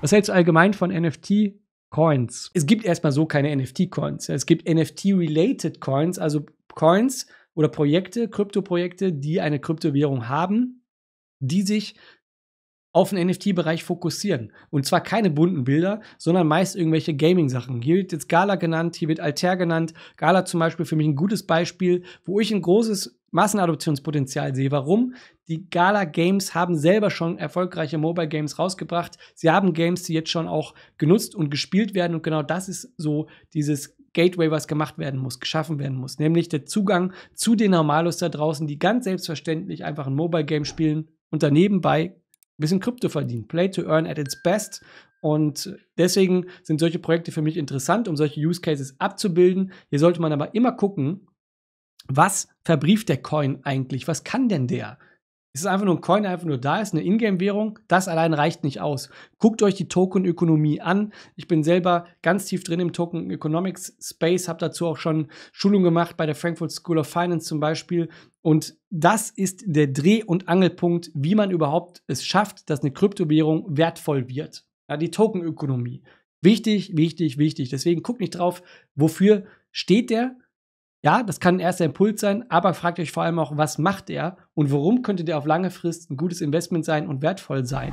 Was hältst du allgemein von NFT-Coins? Es gibt erstmal so keine NFT-Coins. Es gibt NFT-related Coins, also Coins oder Projekte, Kryptoprojekte, die eine Kryptowährung haben, die sich auf den NFT-Bereich fokussieren. Und zwar keine bunten Bilder, sondern meist irgendwelche Gaming-Sachen. Hier wird jetzt Gala genannt, hier wird Altair genannt. Gala zum Beispiel für mich ein gutes Beispiel, wo ich ein großes Massenadoptionspotenzial sehe. Warum? Die Gala Games haben selber schon erfolgreiche Mobile Games rausgebracht. Sie haben Games, die jetzt schon auch genutzt und gespielt werden. Und genau das ist so dieses Gateway, was gemacht werden muss, geschaffen werden muss. Nämlich der Zugang zu den Normalos da draußen, die ganz selbstverständlich einfach ein Mobile Game spielen und daneben bei ein bisschen Krypto verdienen. Play to earn at its best. Und deswegen sind solche Projekte für mich interessant, um solche Use Cases abzubilden. Hier sollte man aber immer gucken, was verbrieft der Coin eigentlich? Was kann denn der? Es ist einfach nur ein Coin, der einfach nur da ist, eine Ingame-Währung. Das allein reicht nicht aus. Guckt euch die Tokenökonomie an. Ich bin selber ganz tief drin im Token Economics Space, habe dazu auch schon Schulung gemacht bei der Frankfurt School of Finance zum Beispiel. Und das ist der Dreh- und Angelpunkt, wie man überhaupt es schafft, dass eine Kryptowährung wertvoll wird. Ja, die Tokenökonomie. Wichtig, wichtig, wichtig. Deswegen guckt nicht drauf, wofür steht der, ja, das kann ein erster Impuls sein, aber fragt euch vor allem auch, was macht er und warum könnte der auf lange Frist ein gutes Investment sein und wertvoll sein?